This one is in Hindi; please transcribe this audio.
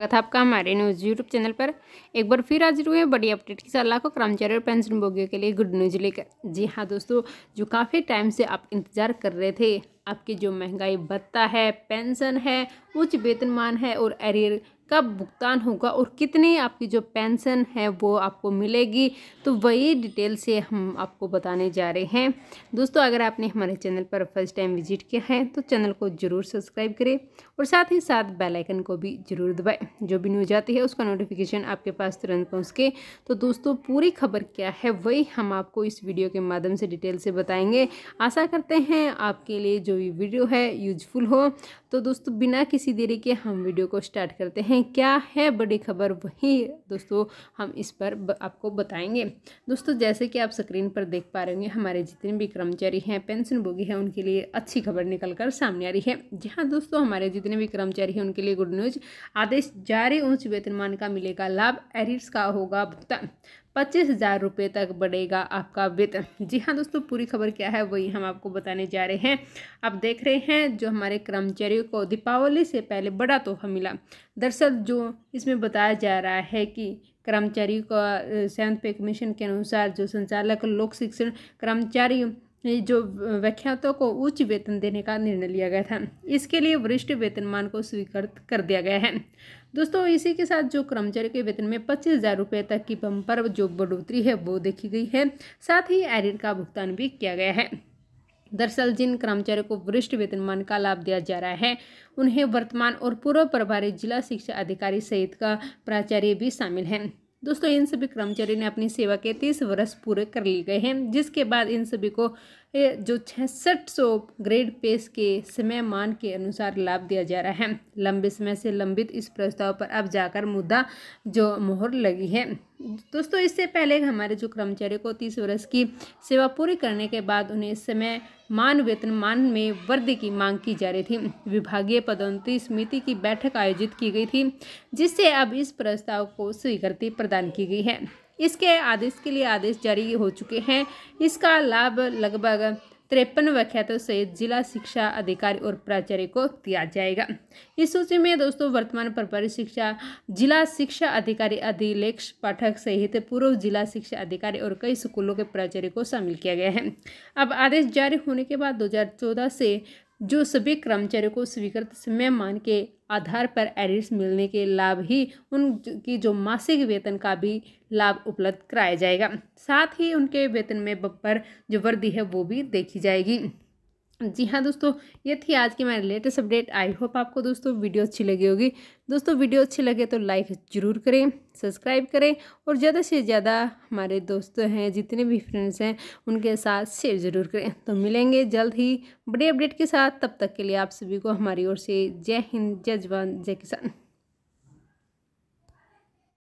स्वागत आपका हमारे न्यूज़ यूट्यूब चैनल पर एक बार फिर हाजिर हुए बड़ी अपडेट के साथ लाखों कर्मचारी और पेंशन भोगियों के लिए गुड न्यूज लेकर जी हाँ दोस्तों जो काफ़ी टाइम से आप इंतजार कर रहे थे आपकी जो महंगाई भत्ता है पेंशन है उच्च वेतनमान है और एरियर कब भुगतान होगा और कितनी आपकी जो पेंशन है वो आपको मिलेगी तो वही डिटेल से हम आपको बताने जा रहे हैं दोस्तों अगर आपने हमारे चैनल पर फर्स्ट टाइम विजिट किया है तो चैनल को ज़रूर सब्सक्राइब करें और साथ ही साथ बेलाइकन को भी ज़रूर दबाएँ जो भी न्यूज आती है उसका नोटिफिकेशन आपके पास तुरंत पहुँच के तो दोस्तों पूरी खबर क्या है वही हम आपको इस वीडियो के माध्यम से डिटेल से बताएंगे आशा करते हैं आपके लिए जो भी वीडियो है यूजफुल हो तो दोस्तों बिना किसी देरी के हम वीडियो को स्टार्ट करते हैं हैं क्या है बड़ी खबर वही दोस्तों हम इस पर आपको बताएंगे दोस्तों जैसे कि आप स्क्रीन पर देख पा रहे होंगे हमारे जितने भी कर्मचारी हैं पेंशन भोगी हैं उनके लिए अच्छी खबर निकल कर सामने आ रही है जी हाँ दोस्तों हमारे जितने भी कर्मचारी हैं उनके लिए गुड न्यूज आदेश जारी उच्च वेतनमान का मिलेगा लाभ एरिट्स का होगा भुगतान पच्चीस हज़ार रुपये तक बढ़ेगा आपका वेतन जी हाँ दोस्तों पूरी खबर क्या है वही हम आपको बताने जा रहे हैं आप देख रहे हैं जो हमारे कर्मचारियों को दीपावली से पहले बड़ा तोहफा मिला दरअसल जो इसमें बताया जा रहा है कि कर्मचारियों का सेवंथ पे कमीशन के अनुसार जो संचालक लोक शिक्षण कर्मचारी जो व्याख्यातों को उच्च वेतन देने का निर्णय लिया गया था इसके लिए वरिष्ठ वेतनमान को स्वीकृत कर दिया गया है दोस्तों इसी के साथ जो कर्मचारी के वेतन में पच्चीस हज़ार रुपये तक की बंपर जो बढ़ोतरी है वो देखी गई है साथ ही आयरन का भुगतान भी किया गया है दरअसल जिन कर्मचारियों को वरिष्ठ वेतनमान का लाभ दिया जा रहा है उन्हें वर्तमान और पूर्व प्रभारी जिला शिक्षा अधिकारी सहित का प्राचार्य भी शामिल हैं दोस्तों इन सभी कर्मचारियों ने अपनी सेवा के तीस वर्ष पूरे कर लिए गए हैं जिसके बाद इन सभी को जो छसठ सौ ग्रेड पेश के समय मान के अनुसार लाभ दिया जा रहा है लंबे समय से लंबित इस प्रस्ताव पर अब जाकर मुद्दा जो मोहर लगी है दोस्तों इससे पहले हमारे जो कर्मचारी को तीस वर्ष की सेवा पूरी करने के बाद उन्हें इस समय मान वेतन मान में वृद्धि की मांग की जा रही थी विभागीय पदोन्नति समिति की बैठक आयोजित की गई थी जिससे अब इस प्रस्ताव को स्वीकृति प्रदान की गई है इसके आदेश के लिए आदेश जारी हो चुके हैं इसका लाभ लगभग तिरपन व्याख्यातों सहित जिला शिक्षा अधिकारी और प्राचार्य को दिया जाएगा इस सूची में दोस्तों वर्तमान प्रभारी शिक्षा जिला शिक्षा अधिकारी अधिलेख पाठक सहित पूर्व जिला शिक्षा अधिकारी और कई स्कूलों के प्राचार्य को शामिल किया गया है अब आदेश जारी होने के बाद 2014 से जो सभी कर्मचारियों को स्वीकृत समय मान के आधार पर एडिट्स मिलने के लाभ ही उनकी जो मासिक वेतन का भी लाभ उपलब्ध कराया जाएगा साथ ही उनके वेतन में बपर जो वृद्धि है वो भी देखी जाएगी जी हाँ दोस्तों ये थी आज की हमारी लेटेस्ट अपडेट आई होप आपको दोस्तों वीडियो अच्छी लगी होगी दोस्तों वीडियो अच्छी लगे तो लाइक ज़रूर करें सब्सक्राइब करें और ज़्यादा से ज़्यादा हमारे दोस्त हैं जितने भी फ्रेंड्स हैं उनके साथ शेयर ज़रूर करें तो मिलेंगे जल्द ही बड़े अपडेट के साथ तब तक के लिए आप सभी को हमारी ओर से जय हिंद जय जवान जय किसान